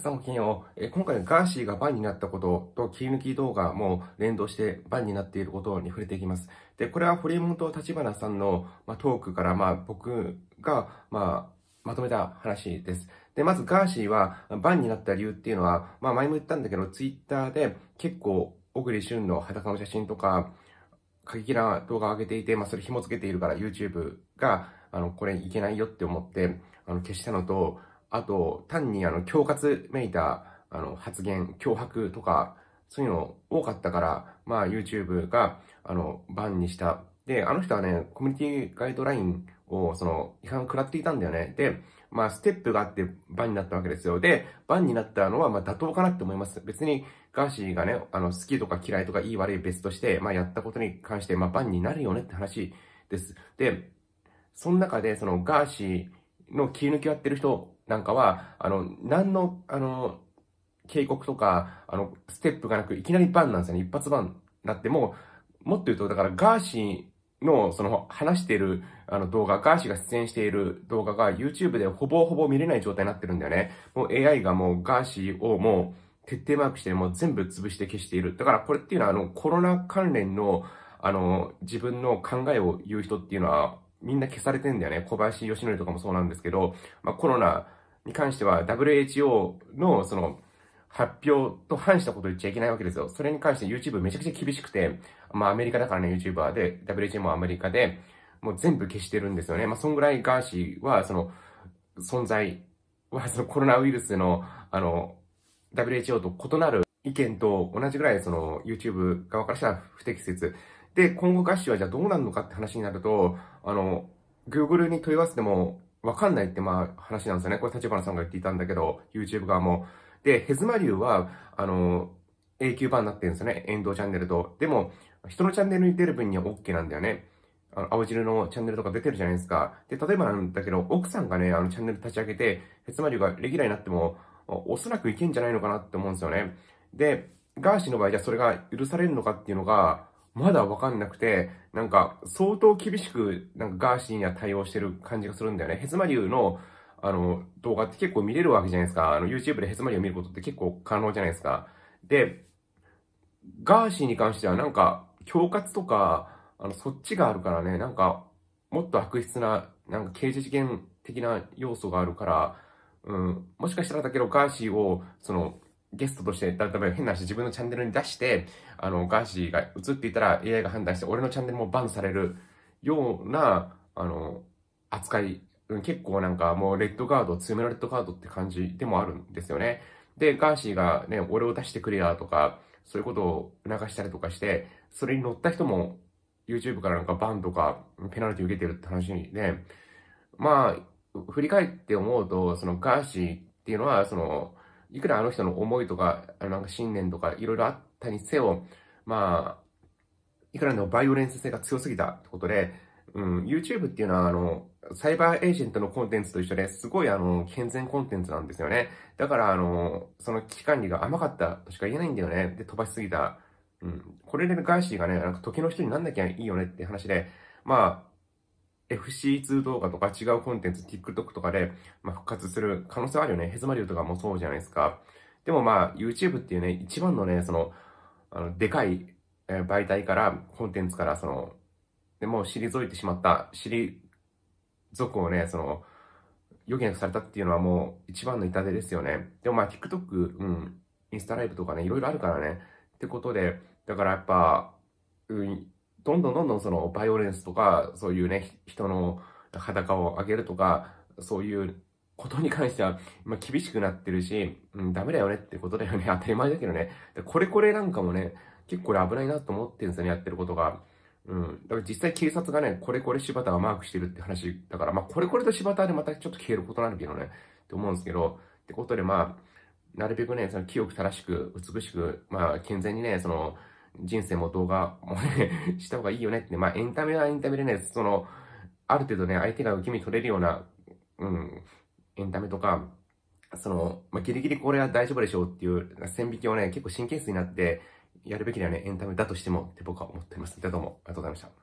さんも金曜、え今回ガーシーがバンになったことと切り抜き動画も連動してバンになっていることに触れていきます。で、これは堀本立花さんの、まトークから、まあ、僕が、まあ、まとめた話です。で、まずガーシーはバンになった理由っていうのは、まあ前も言ったんだけど、ツイッターで結構小栗旬の裸の写真とか、過激な動画を上げていて、まあそれ紐付けているから YouTube が、あの、これいけないよって思って、あの、消したのと、あと、単にあの、恐喝めいた、あの、発言、脅迫とか、そういうの多かったから、まあ、YouTube が、あの、バンにした。で、あの人はね、コミュニティガイドラインを、その、違反を食らっていたんだよね。で、まあ、ステップがあってバンになったわけですよ。で、バンになったのは、まあ、妥当かなって思います。別に、ガーシーがね、あの、好きとか嫌いとか、いい悪い別として、まあ、やったことに関して、まあ、バンになるよねって話です。で、その中で、その、ガーシーの切り抜きをやってる人なんかは、あの、何の、あの、警告とか、あの、ステップがなく、いきなりバンなんですよね。一発バンになっても、もっと言うと、だからガーシーの、その、話している、あの動画、ガーシーが出演している動画が YouTube でほぼほぼ見れない状態になってるんだよね。もう AI がもうガーシーをもう、徹底マークして、もう全部潰して消している。だからこれっていうのは、あの、コロナ関連の、あの、自分の考えを言う人っていうのは、みんな消されてんだよね。小林義則とかもそうなんですけど、まあコロナに関しては WHO のその発表と反したことを言っちゃいけないわけですよ。それに関して YouTube めちゃくちゃ厳しくて、まあアメリカだからね YouTuber で、WHO もアメリカで、もう全部消してるんですよね。まあそんぐらいガーシーはその存在はそのコロナウイルスのあの WHO と異なる意見と同じぐらいその YouTube 側からしたら不適切。で、今後ガッシュはじゃあどうなるのかって話になると、あの、Google に問い合わせてもわかんないってまあ話なんですよね。これ立花さんが言っていたんだけど、YouTube 側も。で、ヘズマリュウは、あの、永久版になってるんですよね。エンドチャンネルと。でも、人のチャンネルに出る分には OK なんだよね。あの、青汁のチャンネルとか出てるじゃないですか。で、例えばなんだけど、奥さんがね、あの、チャンネル立ち上げて、ヘズマリュがレギュラーになっても、おそらくいけんじゃないのかなって思うんですよね。で、ガーシーの場合じゃそれが許されるのかっていうのが、まだわかんなくて、なんか、相当厳しく、なんかガーシーには対応してる感じがするんだよね。ヘズマリュウの、あの、動画って結構見れるわけじゃないですか。あの、YouTube でヘズマリュウ見ることって結構可能じゃないですか。で、ガーシーに関してはなんか、恐喝とか、あの、そっちがあるからね、なんか、もっと悪質な、なんか刑事事件的な要素があるから、うん、もしかしたらだけどガーシーを、その、ゲストとして、たぶん変な話、自分のチャンネルに出して、あの、ガーシーが映っていたら AI が判断して、俺のチャンネルもバンされるような、あの、扱い、結構なんかもうレッドカード、強めのレッドカードって感じでもあるんですよね。で、ガーシーがね、俺を出してくれやとか、そういうことを促したりとかして、それに乗った人も YouTube からなんかバンとかペナルティ受けてるって話で、まあ、振り返って思うと、そのガーシーっていうのは、その、いくらあの人の思いとか、なんか信念とかいろいろあったにせよ、まあ、いくらでもバイオレンス性が強すぎたってことで、うん、YouTube っていうのは、あの、サイバーエージェントのコンテンツと一緒ですごい、あの、健全コンテンツなんですよね。だから、あの、その危機管理が甘かったとしか言えないんだよね。で、飛ばしすぎた。うん。これでガーシーがね、なんか時の人になんなきゃいいよねって話で、まあ、FC2 動画とか違うコンテンツ、TikTok とかで、まあ、復活する可能性はあるよね。ヘズマリュウとかもそうじゃないですか。でもまあ、YouTube っていうね、一番のね、その、あの、でかい、え媒体から、コンテンツから、その、でもう退いてしまった、退くをね、その、余儀なくされたっていうのはもう一番の痛手ですよね。でもまあ TikTok、うん、インスタライブとかね、いろいろあるからね。ってことで、だからやっぱ、うん、どんどんどんどんそのバイオレンスとか、そういうね、人の裸を上げるとか、そういうことに関しては、まあ、厳しくなってるし、うん、ダメだよねってことだよね。当たり前だけどね。これこれなんかもね、結構危ないなと思ってるんですよね、やってることが。うん。だから実際警察がね、これこれ柴田がマークしてるって話だから、まあ、これこれと柴田でまたちょっと消えることなんだけどね、って思うんですけど、ってことでまあ、なるべくね、その清く正しく、美しく、まあ、健全にね、その、人生も動画もねした方がいいよねって、まあ、エンタメはエンタメでね、その、ある程度ね、相手が受け身取れるような、うん、エンタメとか、その、まあ、ギリギリこれは大丈夫でしょうっていう線引きをね、結構神経質になって、やるべきだよね、エンタメだとしてもって僕は思ってます。で、どうもありがとうございました。